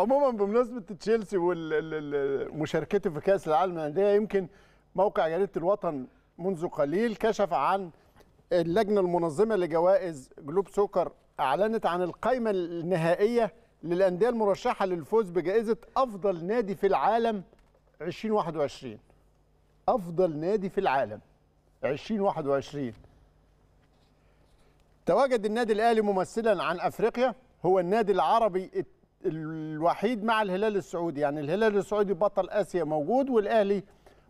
عموما بمناسبه تشيلسي ومشاركته في كاس العالم للانديه يمكن موقع جريده الوطن منذ قليل كشف عن اللجنه المنظمه لجوائز جلوب سوكر اعلنت عن القائمه النهائيه للانديه المرشحه للفوز بجائزه افضل نادي في العالم 2021 افضل نادي في العالم 2021 تواجد النادي الاهلي ممثلا عن افريقيا هو النادي العربي الوحيد مع الهلال السعودي يعني الهلال السعودي بطل اسيا موجود والاهلي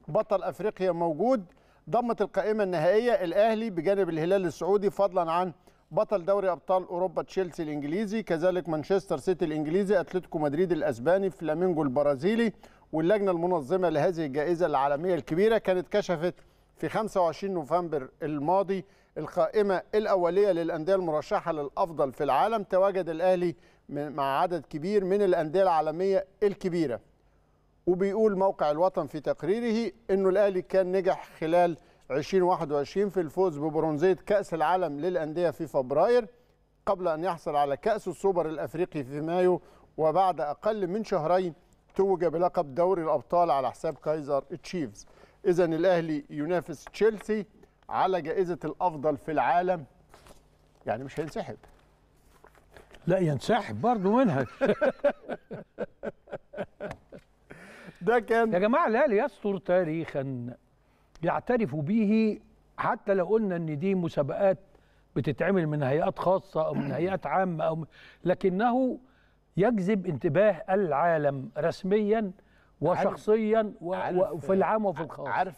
بطل افريقيا موجود ضمت القائمه النهائيه الاهلي بجانب الهلال السعودي فضلا عن بطل دوري ابطال اوروبا تشيلسي الانجليزي كذلك مانشستر سيتي الانجليزي اتلتيكو مدريد الاسباني فلامينجو البرازيلي واللجنه المنظمه لهذه الجائزه العالميه الكبيره كانت كشفت في 25 نوفمبر الماضي القائمة الأولية للأندية المرشحة للأفضل في العالم تواجد الأهلي مع عدد كبير من الأندية العالمية الكبيرة وبيقول موقع الوطن في تقريره أنه الأهلي كان نجح خلال 2021 في الفوز ببرونزية كأس العالم للأندية في فبراير قبل أن يحصل على كأس السوبر الأفريقي في مايو وبعد أقل من شهرين توج بلقب دوري الأبطال على حساب كايزر تشيفز إذا الأهلي ينافس تشيلسي على جائزه الافضل في العالم يعني مش هينسحب لا ينسحب برضه منها ده كان يا جماعه الاهلي يستر تاريخا يعترف به حتى لو قلنا ان دي مسابقات بتتعمل من هيئات خاصه او من هيئات عامه او لكنه يجذب انتباه العالم رسميا وشخصيا وفي العام وفي الخاص عارف